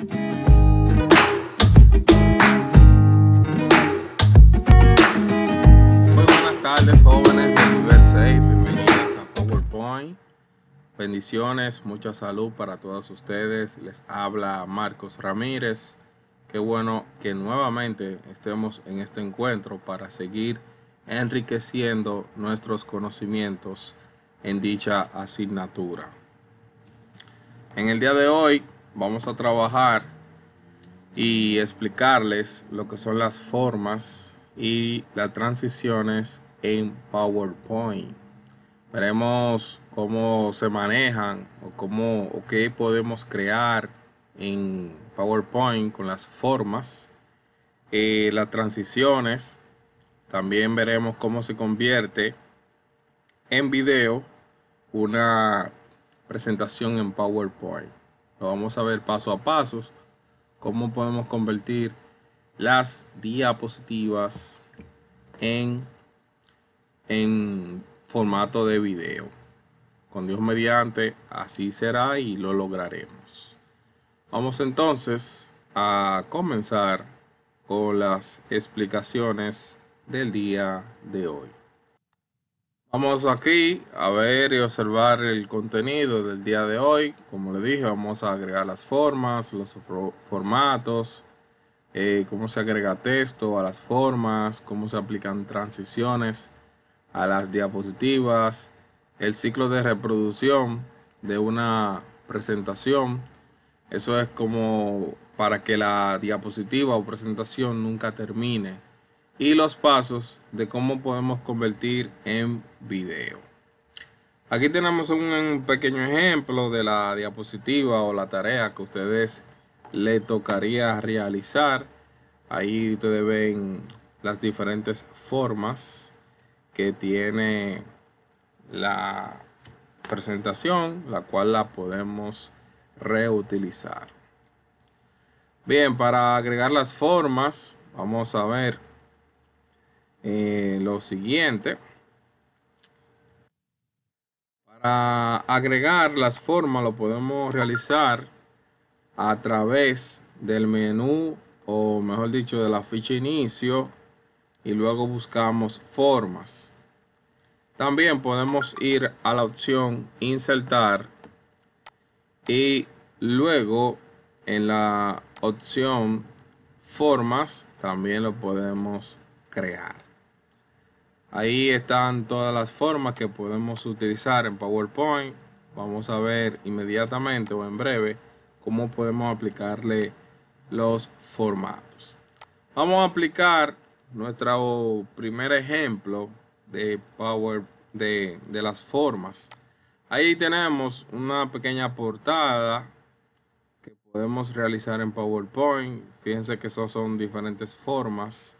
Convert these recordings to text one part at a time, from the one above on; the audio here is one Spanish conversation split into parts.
Muy buenas tardes jóvenes de nivel 6, bienvenidos a PowerPoint. Bendiciones, mucha salud para todos ustedes. Les habla Marcos Ramírez. Qué bueno que nuevamente estemos en este encuentro para seguir enriqueciendo nuestros conocimientos en dicha asignatura. En el día de hoy vamos a trabajar y explicarles lo que son las formas y las transiciones en PowerPoint. Veremos cómo se manejan o cómo qué podemos crear en PowerPoint con las formas, eh, las transiciones. También veremos cómo se convierte en video una presentación en PowerPoint vamos a ver paso a paso cómo podemos convertir las diapositivas en, en formato de video. Con Dios mediante, así será y lo lograremos. Vamos entonces a comenzar con las explicaciones del día de hoy. Vamos aquí a ver y observar el contenido del día de hoy. Como le dije, vamos a agregar las formas, los formatos, eh, cómo se agrega texto a las formas, cómo se aplican transiciones a las diapositivas, el ciclo de reproducción de una presentación. Eso es como para que la diapositiva o presentación nunca termine y los pasos de cómo podemos convertir en video. Aquí tenemos un pequeño ejemplo de la diapositiva o la tarea que ustedes le tocaría realizar. Ahí ustedes ven las diferentes formas que tiene la presentación, la cual la podemos reutilizar. Bien, para agregar las formas, vamos a ver eh, lo siguiente. Para agregar las formas lo podemos realizar a través del menú o mejor dicho de la ficha inicio y luego buscamos formas. También podemos ir a la opción insertar y luego en la opción formas también lo podemos crear. Ahí están todas las formas que podemos utilizar en PowerPoint. Vamos a ver inmediatamente o en breve cómo podemos aplicarle los formatos. Vamos a aplicar nuestro primer ejemplo de Power de, las formas. Ahí tenemos una pequeña portada que podemos realizar en PowerPoint. Fíjense que esas son diferentes formas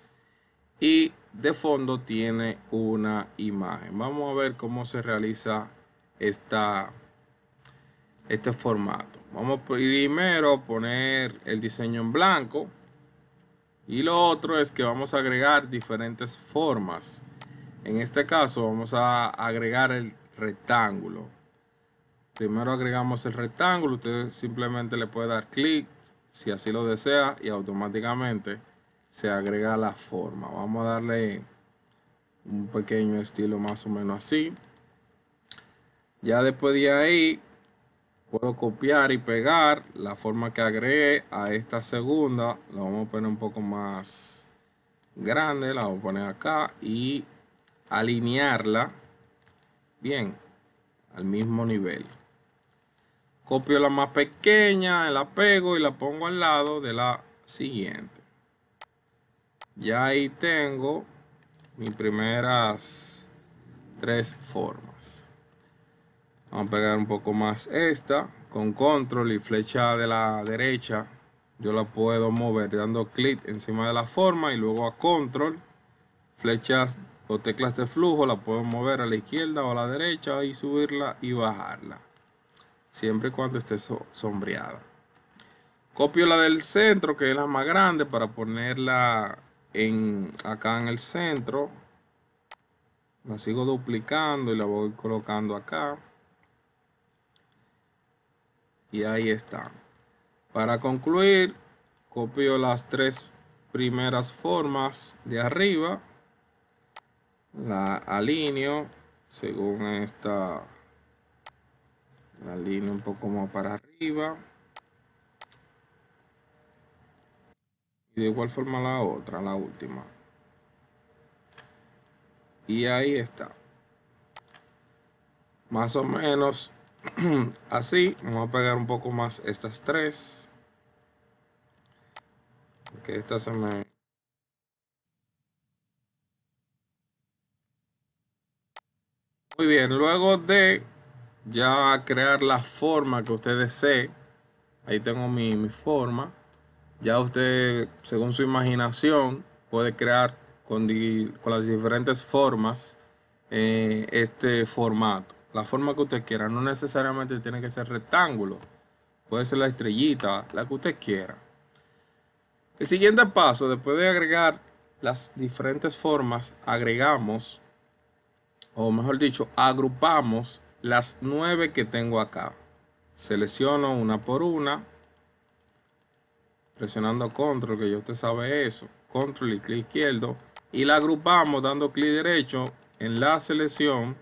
y de fondo tiene una imagen. Vamos a ver cómo se realiza esta, este formato. Vamos primero a poner el diseño en blanco. Y lo otro es que vamos a agregar diferentes formas. En este caso vamos a agregar el rectángulo. Primero agregamos el rectángulo. Usted simplemente le puede dar clic si así lo desea y automáticamente se agrega la forma. Vamos a darle un pequeño estilo más o menos así. Ya después de ahí puedo copiar y pegar la forma que agregué a esta segunda. La vamos a poner un poco más grande, la vamos a poner acá y alinearla bien al mismo nivel. Copio la más pequeña, la pego y la pongo al lado de la siguiente. Ya ahí tengo mis primeras tres formas. Vamos a pegar un poco más esta con control y flecha de la derecha. Yo la puedo mover dando clic encima de la forma y luego a control. Flechas o teclas de flujo la puedo mover a la izquierda o a la derecha y subirla y bajarla. Siempre y cuando esté sombreada. Copio la del centro que es la más grande para ponerla en, acá en el centro. La sigo duplicando y la voy colocando acá. Y ahí está. Para concluir, copio las tres primeras formas de arriba. La alineo según esta. La alineo un poco más para arriba. y de igual forma la otra, la última. Y ahí está. Más o menos así. Vamos a pegar un poco más estas tres. Que esta se me... Muy bien, luego de ya crear la forma que ustedes desee, ahí tengo mi, mi forma, ya usted, según su imaginación, puede crear con, las diferentes formas eh, este formato. La forma que usted quiera, no necesariamente tiene que ser rectángulo. Puede ser la estrellita, la que usted quiera. El siguiente paso, después de agregar las diferentes formas, agregamos, o mejor dicho, agrupamos las nueve que tengo acá. Selecciono una por una presionando control, que ya usted sabe eso, control y clic izquierdo, y la agrupamos dando clic derecho en la selección,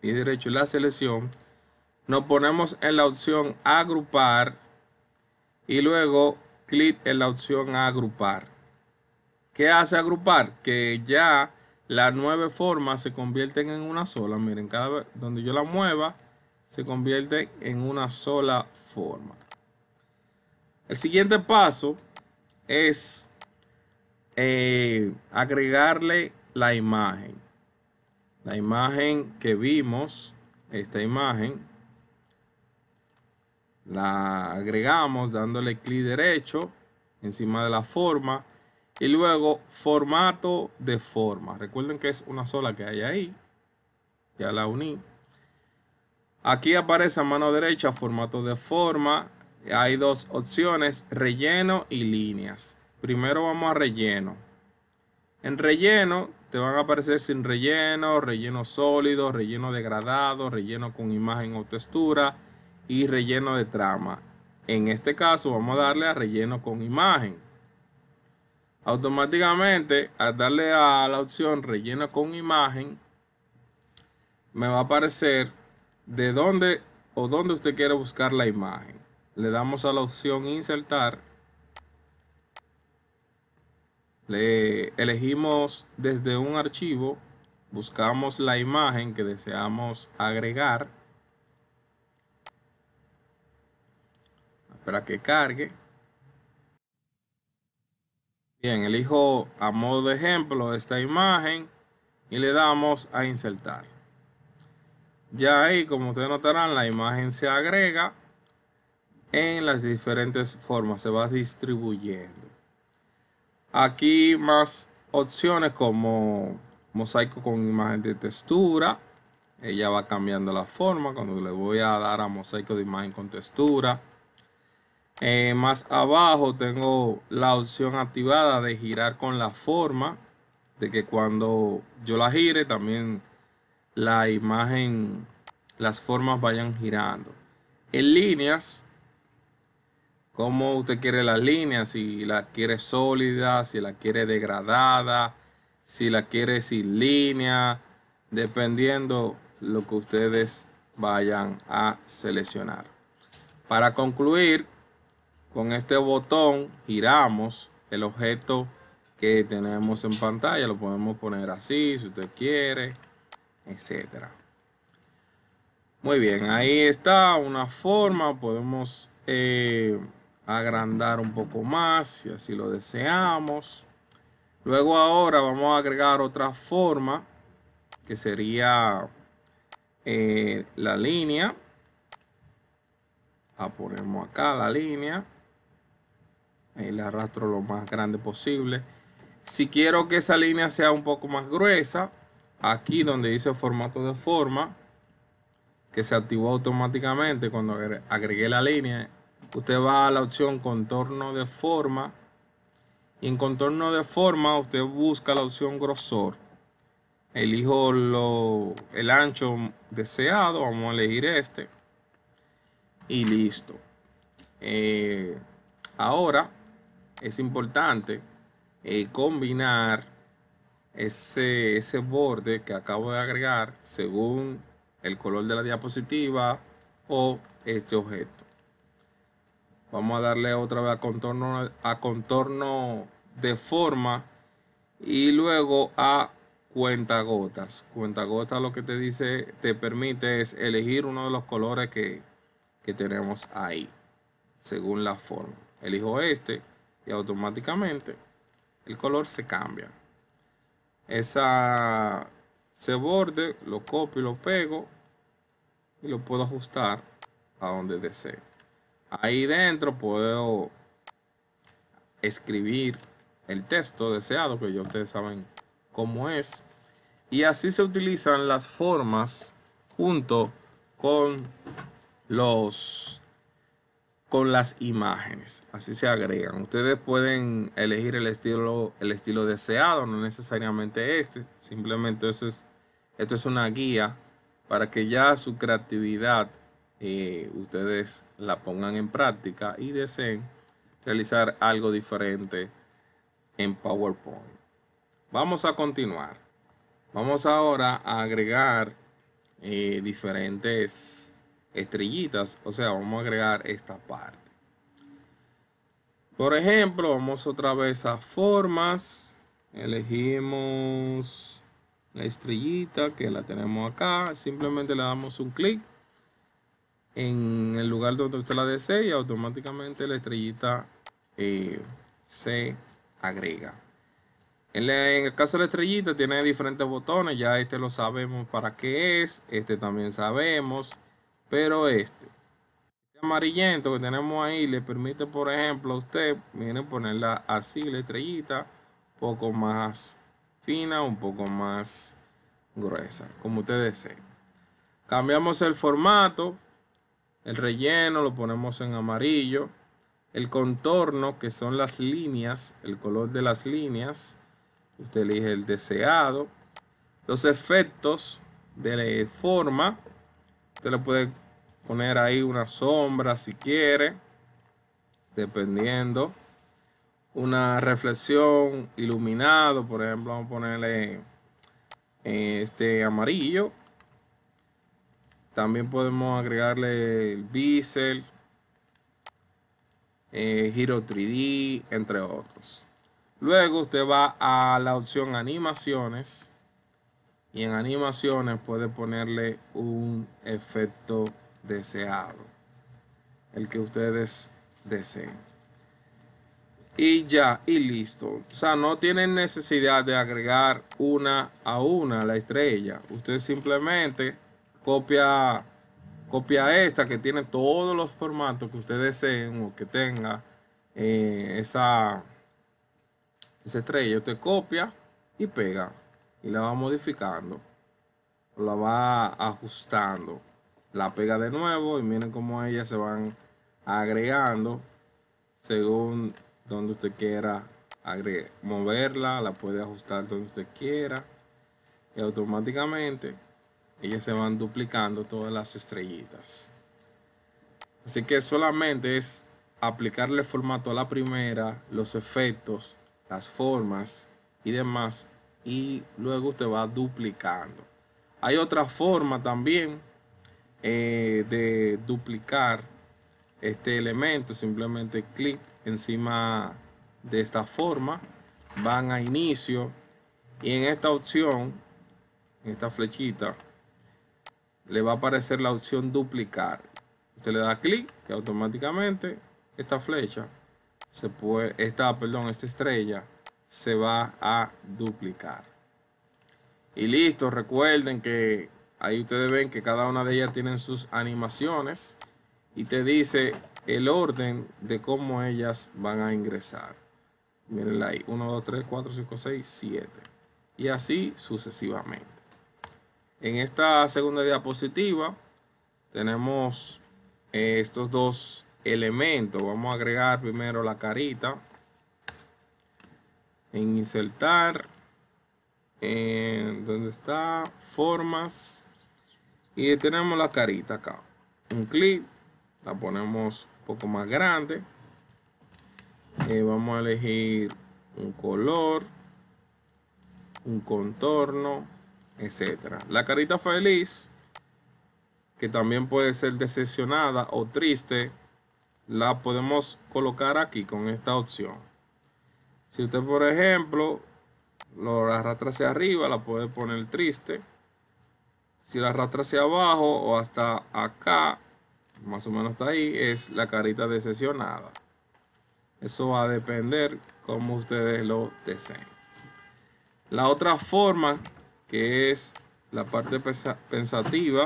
clic derecho en la selección, nos ponemos en la opción agrupar y luego clic en la opción agrupar. ¿Qué hace agrupar? Que ya las nueve formas se convierten en una sola. Miren, cada vez donde yo la mueva, se convierte en una sola forma. El siguiente paso es eh, agregarle la imagen. La imagen que vimos, esta imagen, la agregamos dándole clic derecho encima de la forma y luego formato de forma. Recuerden que es una sola que hay ahí. Ya la uní. Aquí aparece a mano derecha formato de forma hay dos opciones, relleno y líneas. Primero vamos a relleno. En relleno te van a aparecer sin relleno, relleno sólido, relleno degradado, relleno con imagen o textura y relleno de trama. En este caso vamos a darle a relleno con imagen. Automáticamente al darle a la opción relleno con imagen me va a aparecer de dónde o dónde usted quiere buscar la imagen le damos a la opción insertar, le elegimos desde un archivo, buscamos la imagen que deseamos agregar, para que cargue. Bien, elijo a modo de ejemplo esta imagen y le damos a insertar. Ya ahí, como ustedes notarán, la imagen se agrega en las diferentes formas, se va distribuyendo. Aquí más opciones como mosaico con imagen de textura. Ella va cambiando la forma cuando le voy a dar a mosaico de imagen con textura. Eh, más abajo tengo la opción activada de girar con la forma. De que cuando yo la gire también la imagen, las formas vayan girando. En líneas cómo usted quiere las líneas, si la quiere sólida, si la quiere degradada, si la quiere sin línea, dependiendo lo que ustedes vayan a seleccionar. Para concluir, con este botón giramos el objeto que tenemos en pantalla. Lo podemos poner así, si usted quiere, etcétera. Muy bien, ahí está una forma. Podemos eh, agrandar un poco más, si así lo deseamos. Luego ahora vamos a agregar otra forma, que sería eh, la línea. a ponemos acá, la línea. y la arrastro lo más grande posible. Si quiero que esa línea sea un poco más gruesa, aquí donde dice formato de forma, que se activó automáticamente cuando agregué la línea, usted va a la opción contorno de forma y en contorno de forma usted busca la opción grosor. Elijo lo, el ancho deseado, vamos a elegir este y listo. Eh, ahora es importante eh, combinar ese borde que acabo de agregar según el color de la diapositiva o este objeto. Vamos a darle otra vez a contorno, a contorno de forma y luego a cuentagotas. Cuentagotas lo que te dice, te permite es elegir uno de los colores que, tenemos ahí, según la forma. Elijo este y automáticamente el color se cambia. Esa, ese borde lo copio y lo pego y lo puedo ajustar a donde desee. Ahí dentro puedo escribir el texto deseado, que ya ustedes saben cómo es. Y así se utilizan las formas junto con los con las imágenes. Así se agregan. Ustedes pueden elegir el estilo, el estilo deseado, no necesariamente este. Simplemente eso es, esto es una guía para que ya su creatividad eh, ustedes la pongan en práctica y deseen realizar algo diferente en PowerPoint. Vamos a continuar. Vamos ahora a agregar eh, diferentes estrellitas, o sea, vamos a agregar esta parte. Por ejemplo, vamos otra vez a formas, elegimos la estrellita que la tenemos acá, simplemente le damos un clic en el lugar donde usted la desee y automáticamente la estrellita eh, se agrega. En, el caso de la estrellita tiene diferentes botones, ya este lo sabemos para qué es, este también sabemos, pero este, este amarillento que tenemos ahí le permite, por ejemplo, a usted, viene ponerla así, la estrellita, un poco más fina, un poco más gruesa, como usted desee. Cambiamos el formato, el relleno lo ponemos en amarillo. El contorno, que son las líneas, el color de las líneas. Usted elige el deseado. Los efectos de forma. Usted le puede poner ahí una sombra si quiere. Dependiendo. Una reflexión iluminado. Por ejemplo, vamos a ponerle eh, este amarillo también podemos agregarle el diesel, giro eh, 3D, entre otros. Luego usted va a la opción animaciones y en animaciones puede ponerle un efecto deseado, el que ustedes deseen. Y ya, y listo. O sea, no tienen necesidad de agregar una a una la estrella. Usted simplemente copia, copia esta que tiene todos los formatos que usted deseen o que tenga eh, esa, esa estrella. Usted copia y pega y la va modificando. la va ajustando. La pega de nuevo y miren cómo ellas se van agregando según donde usted quiera moverla. La puede ajustar donde usted quiera. Y automáticamente ellas se van duplicando todas las estrellitas. Así que solamente es aplicarle formato a la primera, los efectos, las formas y demás. Y luego usted va duplicando. Hay otra forma también eh, de duplicar este elemento. Simplemente clic encima de esta forma. Van a inicio. Y en esta opción, en esta flechita, le va a aparecer la opción duplicar. Usted le da clic y automáticamente esta flecha, se puede, esta, perdón, esta estrella se va a duplicar. Y listo, recuerden que ahí ustedes ven que cada una de ellas tienen sus animaciones y te dice el orden de cómo ellas van a ingresar. Miren ahí, 1, 2, 3, 4, 5, 6, 7. Y así sucesivamente. En esta segunda diapositiva tenemos eh, estos dos elementos. Vamos a agregar primero la carita. En insertar. En eh, donde está formas. Y tenemos la carita acá. Un clic. La ponemos un poco más grande. Eh, vamos a elegir un color. Un contorno etc. La carita feliz, que también puede ser decepcionada o triste, la podemos colocar aquí con esta opción. Si usted, por ejemplo, lo arrastra hacia arriba, la puede poner triste. Si la arrastra hacia abajo o hasta acá, más o menos está ahí, es la carita decepcionada. Eso va a depender como ustedes lo deseen. La otra forma que es la parte pensativa.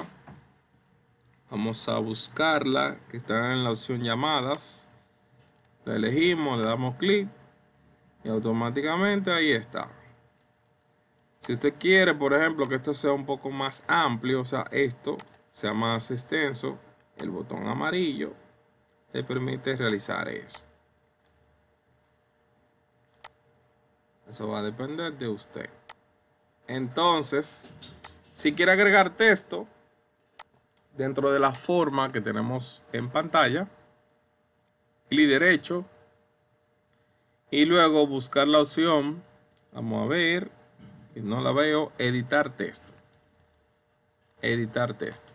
Vamos a buscarla, que está en la opción llamadas. La elegimos, le damos clic y automáticamente ahí está. Si usted quiere, por ejemplo, que esto sea un poco más amplio, o sea, esto sea más extenso, el botón amarillo le permite realizar eso. Eso va a depender de usted. Entonces, si quiere agregar texto, dentro de la forma que tenemos en pantalla, clic derecho y luego buscar la opción, vamos a ver, y no la veo, editar texto. Editar texto.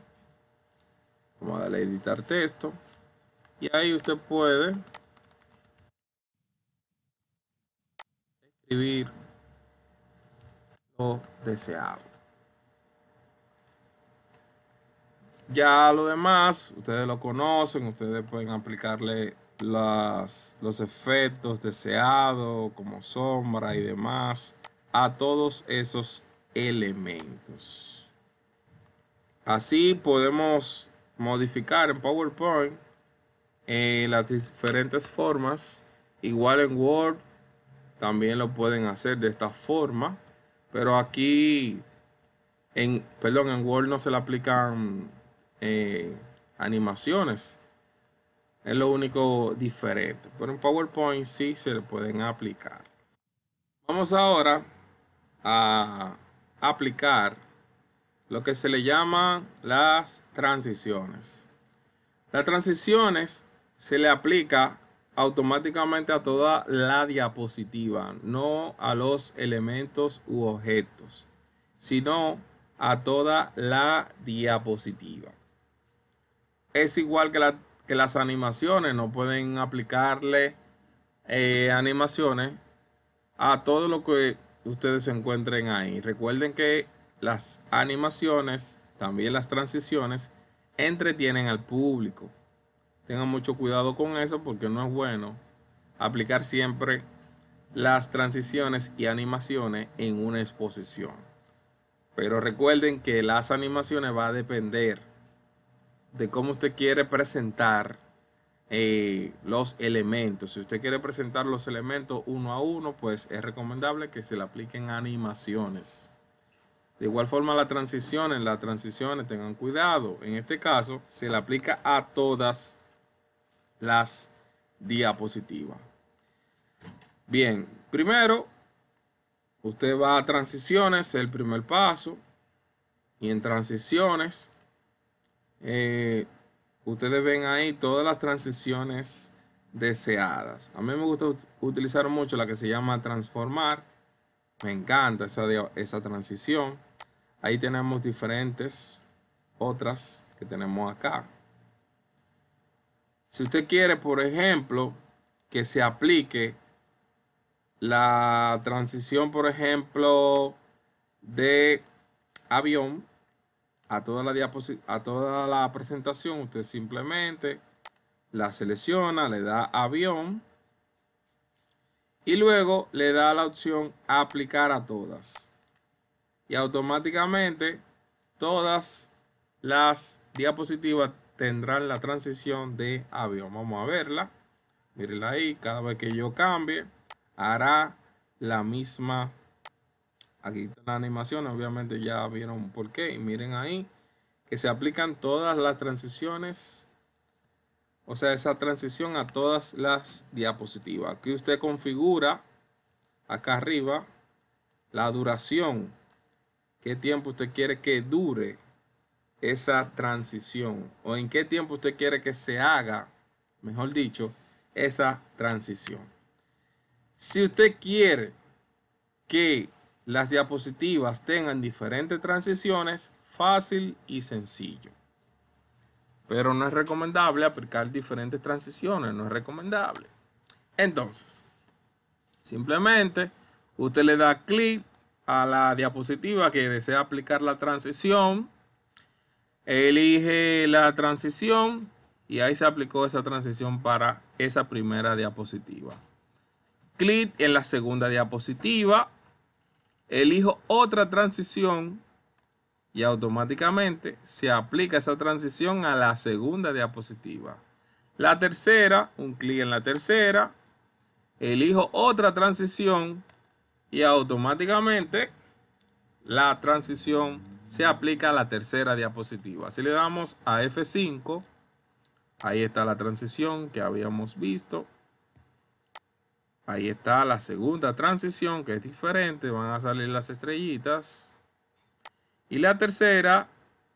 Vamos a darle editar texto. Y ahí usted puede escribir deseado. Ya lo demás, ustedes lo conocen, ustedes pueden aplicarle los efectos deseados como sombra y demás a todos esos elementos. Así podemos modificar en PowerPoint eh, las diferentes formas. Igual en Word también lo pueden hacer de esta forma. Pero aquí, en, perdón, en Word no se le aplican eh, animaciones. Es lo único diferente. Pero en PowerPoint sí se le pueden aplicar. Vamos ahora a aplicar lo que se le llama las transiciones. Las transiciones se le aplica automáticamente a toda la diapositiva, no a los elementos u objetos, sino a toda la diapositiva. Es igual que, que las animaciones, no pueden aplicarle eh, animaciones a todo lo que ustedes encuentren ahí. Recuerden que las animaciones, también las transiciones, entretienen al público. Tengan mucho cuidado con eso porque no es bueno aplicar siempre las transiciones y animaciones en una exposición. Pero recuerden que las animaciones va a depender de cómo usted quiere presentar eh, los elementos. Si usted quiere presentar los elementos uno a uno, pues es recomendable que se le apliquen animaciones. De igual forma las transiciones, las transiciones tengan cuidado. En este caso se le aplica a todas las diapositivas. Bien, primero usted va a transiciones, el primer paso, y en transiciones eh, ustedes ven ahí todas las transiciones deseadas. A mí me gusta utilizar mucho la que se llama transformar. Me encanta esa, esa transición. Ahí tenemos diferentes otras que tenemos acá. Si usted quiere, por ejemplo, que se aplique la transición, por ejemplo, de avión a toda la, a toda la presentación, usted simplemente la selecciona, le da avión y luego le da la opción aplicar a todas. Y automáticamente todas las diapositivas tendrán la transición de avión. Vamos a verla. Miren ahí. Cada vez que yo cambie, hará la misma. Aquí está la animación. Obviamente ya vieron por qué. Y miren ahí que se aplican todas las transiciones. O sea, esa transición a todas las diapositivas. Aquí usted configura acá arriba la duración. ¿Qué tiempo usted quiere que dure esa transición? ¿O en qué tiempo usted quiere que se haga, mejor dicho, esa transición? Si usted quiere que las diapositivas tengan diferentes transiciones, fácil y sencillo. Pero no es recomendable aplicar diferentes transiciones, no es recomendable. Entonces, simplemente usted le da clic a la diapositiva que desea aplicar la transición elige la transición y ahí se aplicó esa transición para esa primera diapositiva. Clic en la segunda diapositiva, elijo otra transición y automáticamente se aplica esa transición a la segunda diapositiva. La tercera, un clic en la tercera, elijo otra transición y automáticamente la transición se aplica a la tercera diapositiva. Si le damos a F5, ahí está la transición que habíamos visto. Ahí está la segunda transición que es diferente, van a salir las estrellitas. Y la tercera,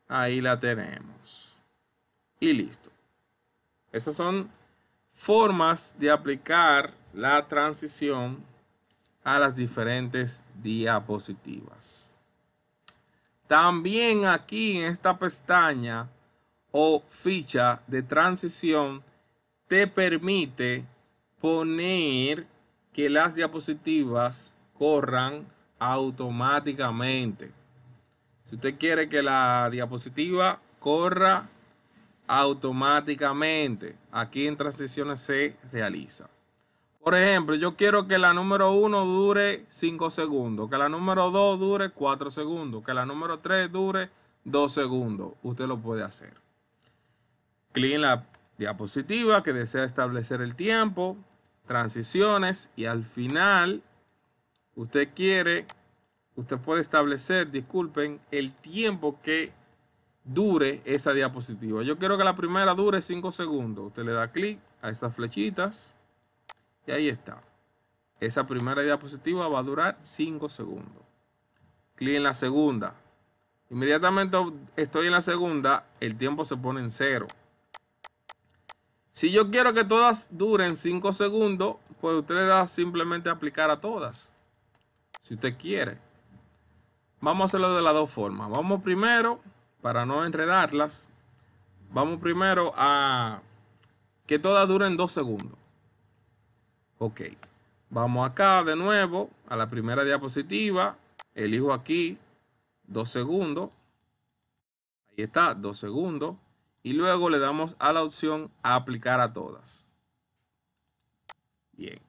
ahí la tenemos. Y listo. Esas son formas de aplicar la transición a las diferentes diapositivas. También aquí en esta pestaña o ficha de transición te permite poner que las diapositivas corran automáticamente. Si usted quiere que la diapositiva corra automáticamente, aquí en transiciones se realiza. Por ejemplo, yo quiero que la número 1 dure 5 segundos, que la número 2 dure 4 segundos, que la número 3 dure 2 segundos. Usted lo puede hacer. Clic en la diapositiva que desea establecer el tiempo, transiciones y al final usted quiere, usted puede establecer, disculpen, el tiempo que dure esa diapositiva. Yo quiero que la primera dure 5 segundos. Usted le da clic a estas flechitas y ahí está. Esa primera diapositiva va a durar 5 segundos. Clic en la segunda. Inmediatamente estoy en la segunda, el tiempo se pone en cero. Si yo quiero que todas duren 5 segundos, pues usted le da simplemente aplicar a todas. Si usted quiere. Vamos a hacerlo de las dos formas. Vamos primero, para no enredarlas, vamos primero a que todas duren 2 segundos. Ok, vamos acá de nuevo a la primera diapositiva. Elijo aquí dos segundos. Ahí está, dos segundos. Y luego le damos a la opción a aplicar a todas. Bien.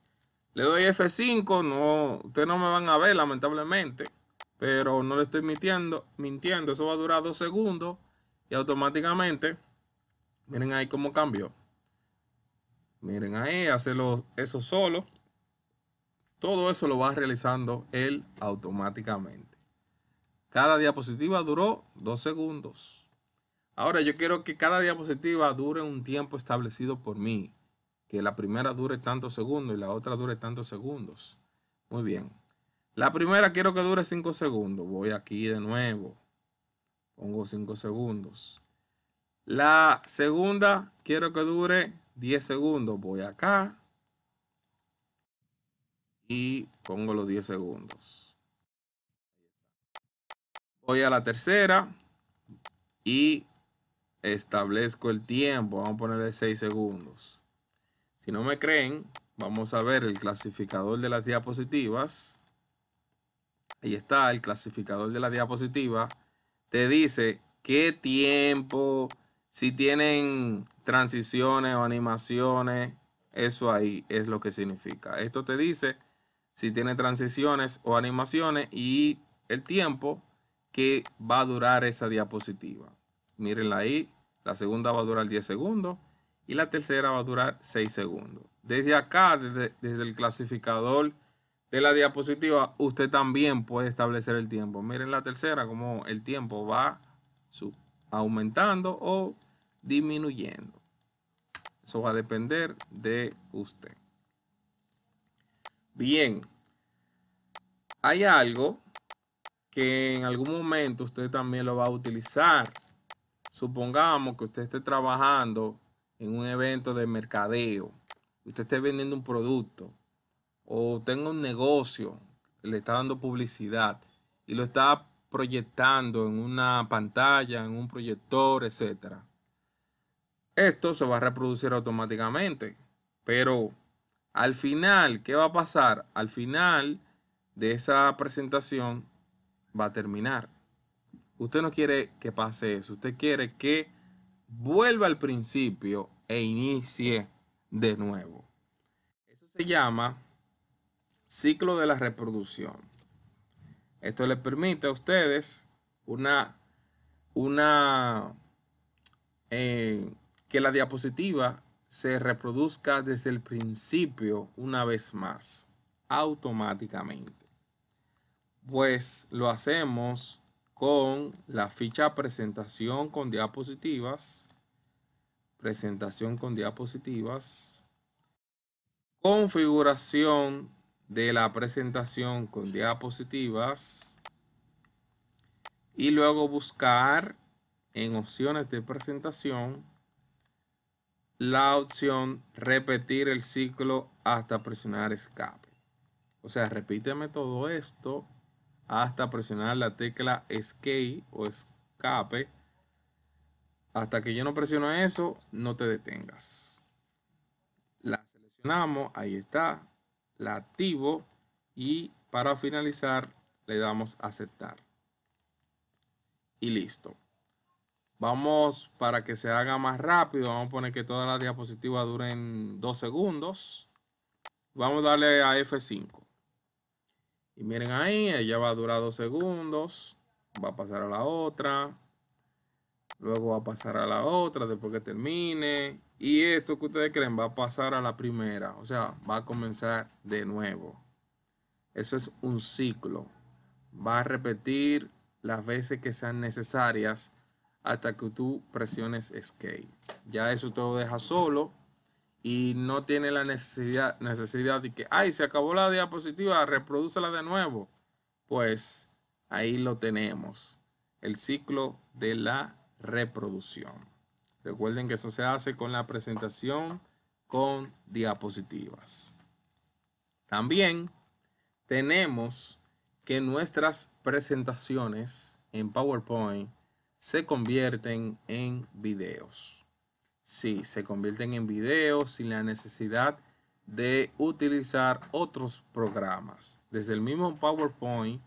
Le doy F5, no, ustedes no me van a ver lamentablemente, pero no le estoy mintiendo, mintiendo, eso va a durar dos segundos y automáticamente, miren ahí cómo cambió. Miren ahí, hace eso solo. Todo eso lo va realizando él automáticamente. Cada diapositiva duró dos segundos. Ahora yo quiero que cada diapositiva dure un tiempo establecido por mí. Que la primera dure tantos segundos y la otra dure tantos segundos. Muy bien. La primera quiero que dure cinco segundos. Voy aquí de nuevo. Pongo cinco segundos. La segunda quiero que dure 10 segundos, voy acá y pongo los 10 segundos. Voy a la tercera y establezco el tiempo. Vamos a ponerle 6 segundos. Si no me creen, vamos a ver el clasificador de las diapositivas. Ahí está el clasificador de la diapositiva. Te dice qué tiempo si tienen transiciones o animaciones, eso ahí es lo que significa. Esto te dice si tiene transiciones o animaciones y el tiempo que va a durar esa diapositiva. Mírenla ahí. La segunda va a durar 10 segundos y la tercera va a durar 6 segundos. Desde acá, desde, el clasificador de la diapositiva, usted también puede establecer el tiempo. Miren la tercera, como el tiempo va su aumentando o disminuyendo. Eso va a depender de usted. Bien, hay algo que en algún momento usted también lo va a utilizar. Supongamos que usted esté trabajando en un evento de mercadeo, usted esté vendiendo un producto o tenga un negocio, le está dando publicidad y lo está proyectando en una pantalla, en un proyector, etc. Esto se va a reproducir automáticamente, pero al final, ¿qué va a pasar? Al final de esa presentación va a terminar. Usted no quiere que pase eso, usted quiere que vuelva al principio e inicie de nuevo. Eso se llama ciclo de la reproducción. Esto les permite a ustedes una, una eh, que la diapositiva se reproduzca desde el principio una vez más, automáticamente. Pues lo hacemos con la ficha presentación con diapositivas, presentación con diapositivas, configuración de la presentación con diapositivas y luego buscar en opciones de presentación la opción repetir el ciclo hasta presionar escape. O sea, repíteme todo esto hasta presionar la tecla escape o escape. Hasta que yo no presiono eso, no te detengas. La seleccionamos, ahí está, la activo y para finalizar le damos aceptar. Y listo. Vamos, para que se haga más rápido, vamos a poner que todas las diapositivas duren dos segundos. Vamos a darle a F5. Y miren ahí, ella va a durar dos segundos. Va a pasar a la otra luego va a pasar a la otra después que termine. Y esto que ustedes creen va a pasar a la primera, o sea, va a comenzar de nuevo. Eso es un ciclo. Va a repetir las veces que sean necesarias hasta que tú presiones escape. Ya eso te lo deja solo y no tiene la necesidad, necesidad de que, ay, se acabó la diapositiva, reproducela de nuevo. Pues ahí lo tenemos, el ciclo de la reproducción. Recuerden que eso se hace con la presentación con diapositivas. También tenemos que nuestras presentaciones en PowerPoint se convierten en videos. Sí, se convierten en videos sin la necesidad de utilizar otros programas. Desde el mismo PowerPoint,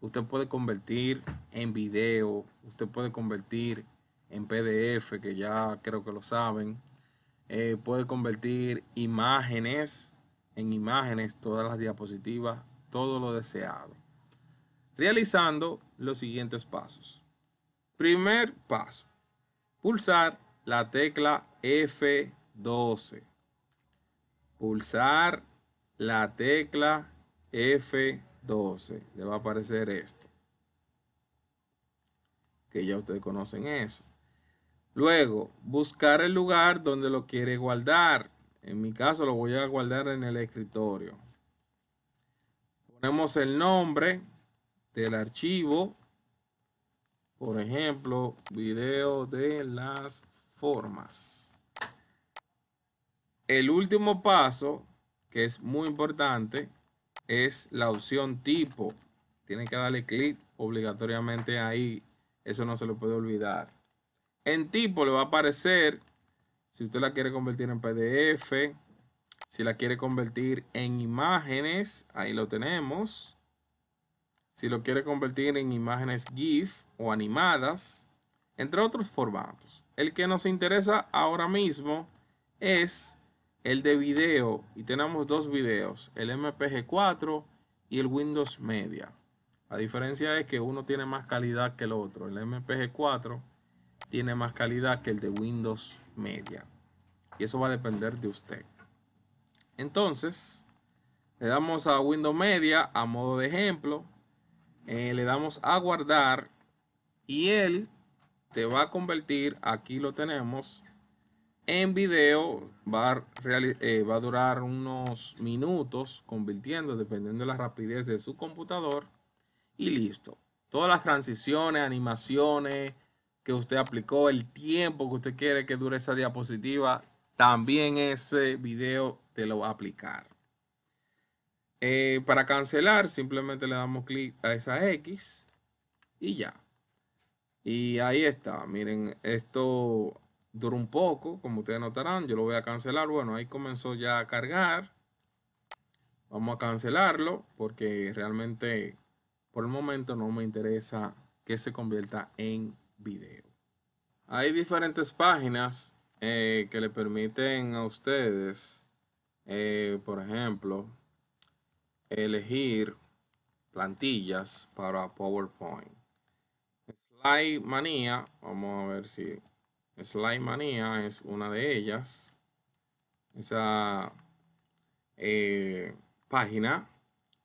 usted puede convertir en video, usted puede convertir en PDF, que ya creo que lo saben. Eh, puede convertir imágenes en imágenes, todas las diapositivas, todo lo deseado. Realizando los siguientes pasos. Primer paso, pulsar la tecla F12. Pulsar la tecla F12. Le va a aparecer esto. Que ya ustedes conocen eso. Luego, buscar el lugar donde lo quiere guardar. En mi caso lo voy a guardar en el escritorio. Ponemos el nombre del archivo. Por ejemplo, video de las formas. El último paso, que es muy importante, es la opción tipo. Tiene que darle clic obligatoriamente ahí. Eso no se lo puede olvidar. En tipo le va a aparecer si usted la quiere convertir en PDF, si la quiere convertir en imágenes, ahí lo tenemos. Si lo quiere convertir en imágenes GIF o animadas, entre otros formatos. El que nos interesa ahora mismo es el de video y tenemos dos videos, el MPG4 y el Windows Media. La diferencia es que uno tiene más calidad que el otro. El MPG4 tiene más calidad que el de Windows Media. Y eso va a depender de usted. Entonces, le damos a Windows Media a modo de ejemplo. Eh, le damos a guardar. Y él te va a convertir, aquí lo tenemos, en video. Va eh, va a durar unos minutos convirtiendo, dependiendo de la rapidez de su computador. Y listo. Todas las transiciones, animaciones, que usted aplicó, el tiempo que usted quiere que dure esa diapositiva, también ese video te lo va a aplicar. Eh, para cancelar, simplemente le damos clic a esa X y ya. Y ahí está. Miren, esto dura un poco, como ustedes notarán. Yo lo voy a cancelar. Bueno, ahí comenzó ya a cargar. Vamos a cancelarlo porque realmente por el momento no me interesa que se convierta en video. Hay diferentes páginas eh, que le permiten a ustedes, eh, por ejemplo, elegir plantillas para PowerPoint. Slide Manía, vamos a ver si Slide Manía es una de ellas. Esa eh, página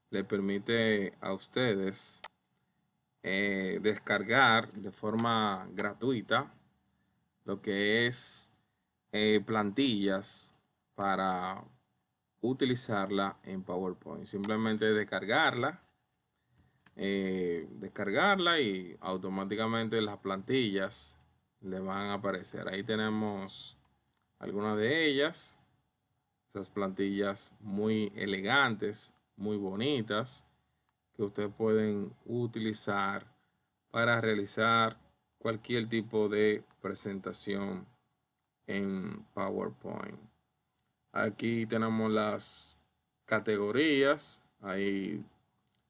le permite a ustedes eh, descargar de forma gratuita lo que es eh, plantillas para utilizarla en PowerPoint. Simplemente descargarla, eh, descargarla y automáticamente las plantillas le van a aparecer. Ahí tenemos algunas de ellas, esas plantillas muy elegantes, muy bonitas que ustedes pueden utilizar para realizar cualquier tipo de presentación en PowerPoint. Aquí tenemos las categorías, hay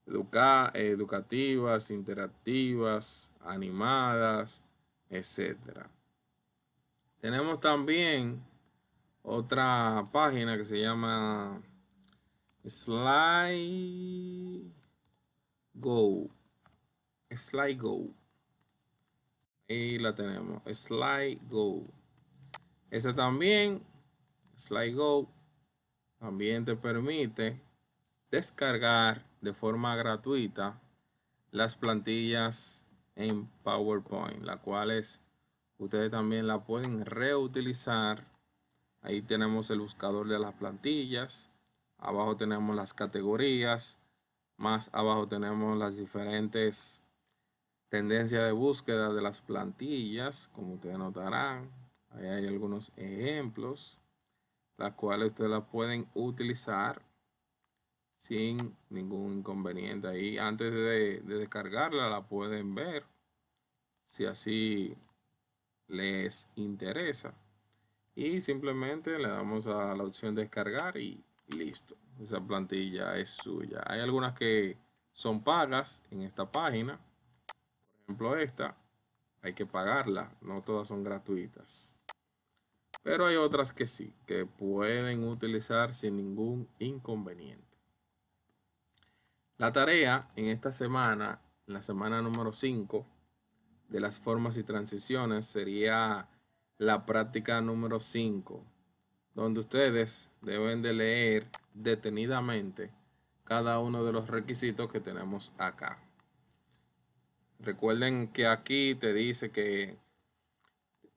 educativas, interactivas, animadas, etc. Tenemos también otra página que se llama Slide Go. Slide Go. Ahí la tenemos. Slide Go. Esa también, Slide Go, también te permite descargar de forma gratuita las plantillas en PowerPoint, las cuales ustedes también la pueden reutilizar. Ahí tenemos el buscador de las plantillas. Abajo tenemos las categorías más abajo tenemos las diferentes tendencias de búsqueda de las plantillas, como ustedes notarán. Ahí hay algunos ejemplos, las cuales ustedes las pueden utilizar sin ningún inconveniente. Ahí antes de, de descargarla la pueden ver si así les interesa. Y simplemente le damos a la opción descargar y listo. Esa plantilla es suya. Hay algunas que son pagas en esta página. Por ejemplo, esta. Hay que pagarla. No todas son gratuitas. Pero hay otras que sí, que pueden utilizar sin ningún inconveniente. La tarea en esta semana, en la semana número 5 de las formas y transiciones, sería la práctica número 5 donde ustedes deben de leer detenidamente cada uno de los requisitos que tenemos acá. Recuerden que aquí te dice que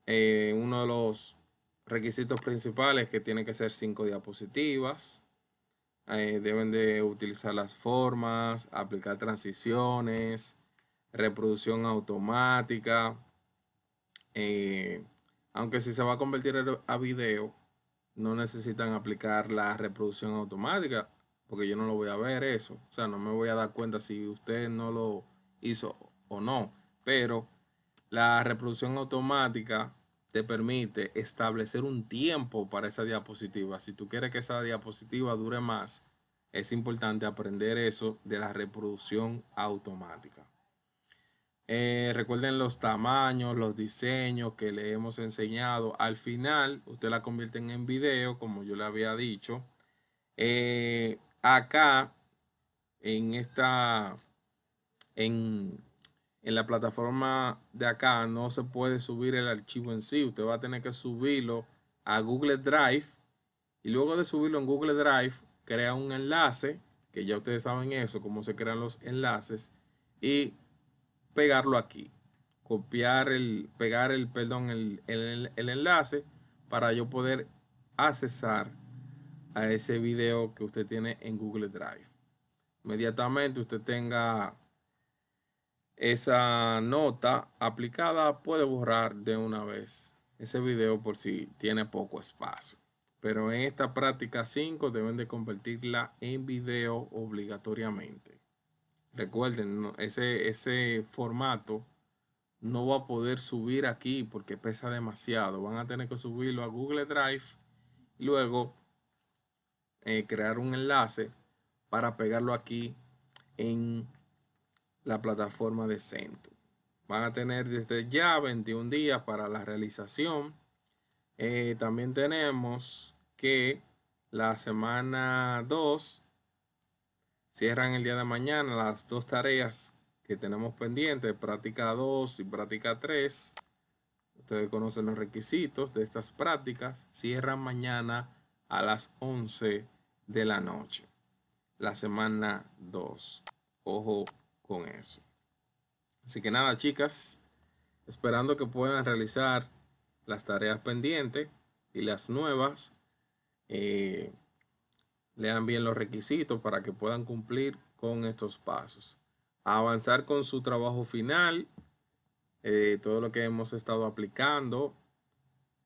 eh, uno de los requisitos principales que tiene que ser cinco diapositivas. Eh, deben de utilizar las formas, aplicar transiciones, reproducción automática. Eh, aunque si se va a convertir a video, no necesitan aplicar la reproducción automática, porque yo no lo voy a ver eso. O sea, no me voy a dar cuenta si usted no lo hizo o no. Pero la reproducción automática te permite establecer un tiempo para esa diapositiva. Si tú quieres que esa diapositiva dure más, es importante aprender eso de la reproducción automática. Eh, recuerden los tamaños, los diseños que le hemos enseñado. Al final, usted la convierte en video, como yo le había dicho. Eh, acá, en esta, en, en la plataforma de acá, no se puede subir el archivo en sí. Usted va a tener que subirlo a Google Drive. Y luego de subirlo en Google Drive, crea un enlace, que ya ustedes saben eso, cómo se crean los enlaces. Y pegarlo aquí. Copiar el, pegar el, perdón, el, el, enlace para yo poder accesar a ese video que usted tiene en Google Drive. Inmediatamente usted tenga esa nota aplicada, puede borrar de una vez ese video por si tiene poco espacio. Pero en esta práctica 5 deben de convertirla en video obligatoriamente. Recuerden, ese, ese formato no va a poder subir aquí porque pesa demasiado. Van a tener que subirlo a Google Drive y luego eh, crear un enlace para pegarlo aquí en la plataforma de Centro. Van a tener desde ya 21 días para la realización. Eh, también tenemos que la semana 2 Cierran el día de mañana las dos tareas que tenemos pendientes, práctica 2 y práctica 3. Ustedes conocen los requisitos de estas prácticas. Cierran mañana a las 11 de la noche. La semana 2. Ojo con eso. Así que nada, chicas. Esperando que puedan realizar las tareas pendientes y las nuevas. Eh, lean bien los requisitos para que puedan cumplir con estos pasos. A avanzar con su trabajo final, eh, todo lo que hemos estado aplicando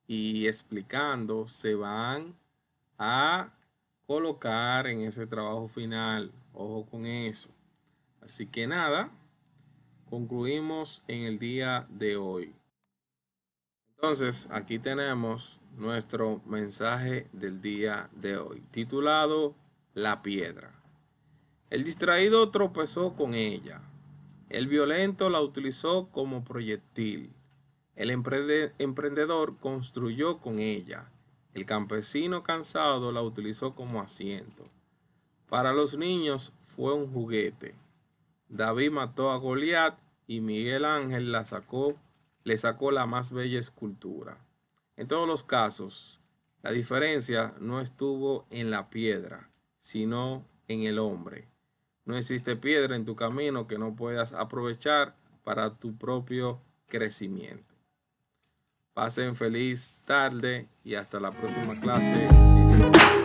y explicando se van a colocar en ese trabajo final. Ojo con eso. Así que nada, concluimos en el día de hoy. Entonces, aquí tenemos nuestro mensaje del día de hoy, titulado La piedra. El distraído tropezó con ella. El violento la utilizó como proyectil. El emprendedor construyó con ella. El campesino cansado la utilizó como asiento. Para los niños fue un juguete. David mató a Goliat y Miguel Ángel la sacó le sacó la más bella escultura. En todos los casos, la diferencia no estuvo en la piedra, sino en el hombre. No existe piedra en tu camino que no puedas aprovechar para tu propio crecimiento. Pasen feliz tarde y hasta la próxima clase.